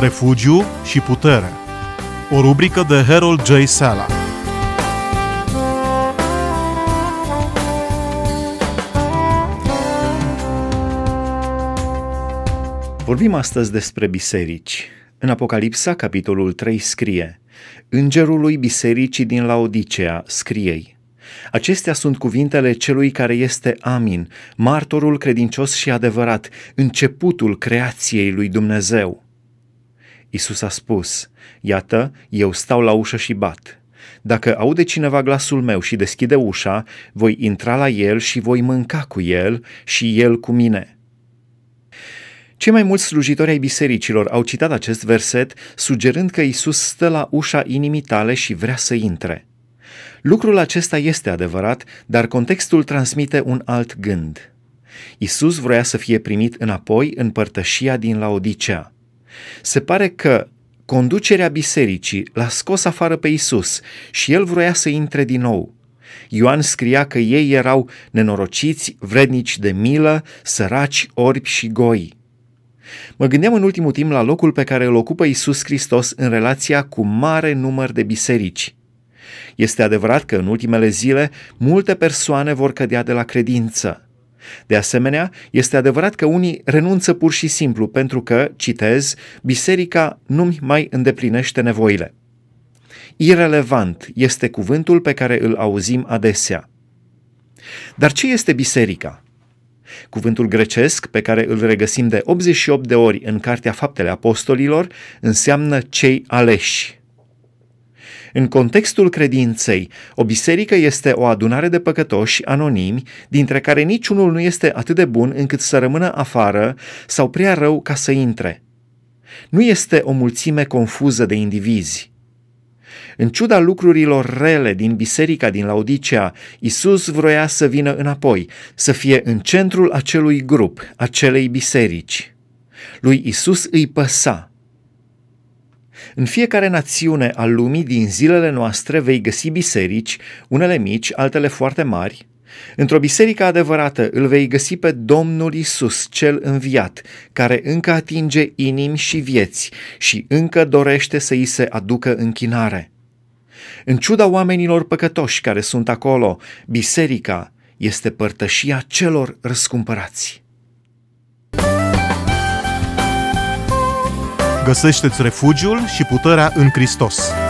Refugiu și putere. O rubrică de Harold J. Sala. Vorbim astăzi despre biserici. În Apocalipsa, capitolul 3, scrie Îngerului bisericii din Laodicea, scriei Acestea sunt cuvintele celui care este Amin, martorul credincios și adevărat, începutul creației lui Dumnezeu. Isus a spus, Iată, eu stau la ușă și bat. Dacă aude cineva glasul meu și deschide ușa, voi intra la el și voi mânca cu el și el cu mine. Cei mai mulți slujitori ai bisericilor au citat acest verset, sugerând că Isus stă la ușa inimii tale și vrea să intre. Lucrul acesta este adevărat, dar contextul transmite un alt gând. Isus vrea să fie primit înapoi în părtășia din Laodicea. Se pare că conducerea bisericii l-a scos afară pe Isus și el vroia să intre din nou. Ioan scria că ei erau nenorociți, vrednici de milă, săraci, orbi și goi. Mă gândeam în ultimul timp la locul pe care îl ocupă Isus Hristos în relația cu mare număr de biserici. Este adevărat că în ultimele zile multe persoane vor cădea de la credință – de asemenea, este adevărat că unii renunță pur și simplu pentru că, citez, biserica nu-mi mai îndeplinește nevoile. Irelevant este cuvântul pe care îl auzim adesea. Dar ce este biserica? Cuvântul grecesc, pe care îl regăsim de 88 de ori în Cartea Faptele Apostolilor, înseamnă cei aleși. În contextul credinței, o biserică este o adunare de păcătoși anonimi, dintre care niciunul nu este atât de bun încât să rămână afară sau prea rău ca să intre. Nu este o mulțime confuză de indivizi. În ciuda lucrurilor rele din biserica din Laodicea, Isus vroia să vină înapoi, să fie în centrul acelui grup, acelei biserici. Lui Isus îi păsa în fiecare națiune a lumii din zilele noastre vei găsi biserici, unele mici, altele foarte mari. Într-o biserică adevărată îl vei găsi pe Domnul Isus, cel înviat, care încă atinge inimi și vieți și încă dorește să îi se aducă închinare. În ciuda oamenilor păcătoși care sunt acolo, biserica este părtășia celor răscumpărați. Găsește-ți refugiul și puterea în Hristos.